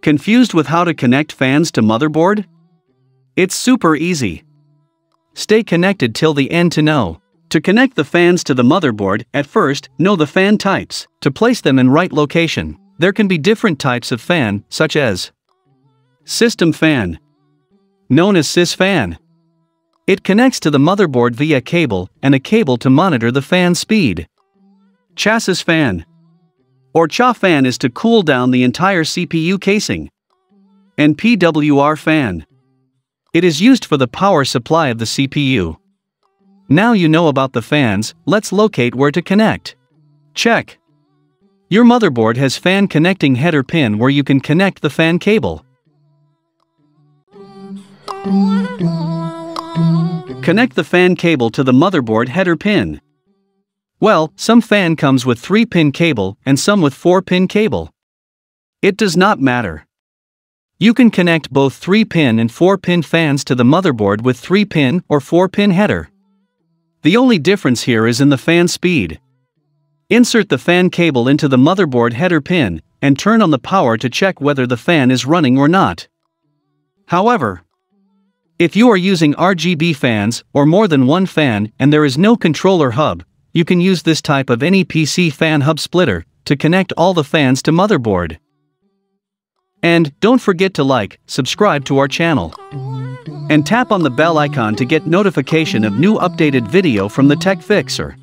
Confused with how to connect fans to motherboard? It's super easy. Stay connected till the end to know. To connect the fans to the motherboard, at first, know the fan types. To place them in right location, there can be different types of fan, such as System fan Known as sys fan. It connects to the motherboard via cable and a cable to monitor the fan speed. Chassis fan or CHA fan is to cool down the entire CPU casing, and PWR fan. It is used for the power supply of the CPU. Now you know about the fans, let's locate where to connect. Check. Your motherboard has fan connecting header pin where you can connect the fan cable. Connect the fan cable to the motherboard header pin. Well, some fan comes with 3-pin cable and some with 4-pin cable. It does not matter. You can connect both 3-pin and 4-pin fans to the motherboard with 3-pin or 4-pin header. The only difference here is in the fan speed. Insert the fan cable into the motherboard header pin and turn on the power to check whether the fan is running or not. However, if you are using RGB fans or more than one fan and there is no controller hub, you can use this type of any PC fan hub splitter to connect all the fans to motherboard. And don't forget to like, subscribe to our channel. And tap on the bell icon to get notification of new updated video from the Tech Fixer.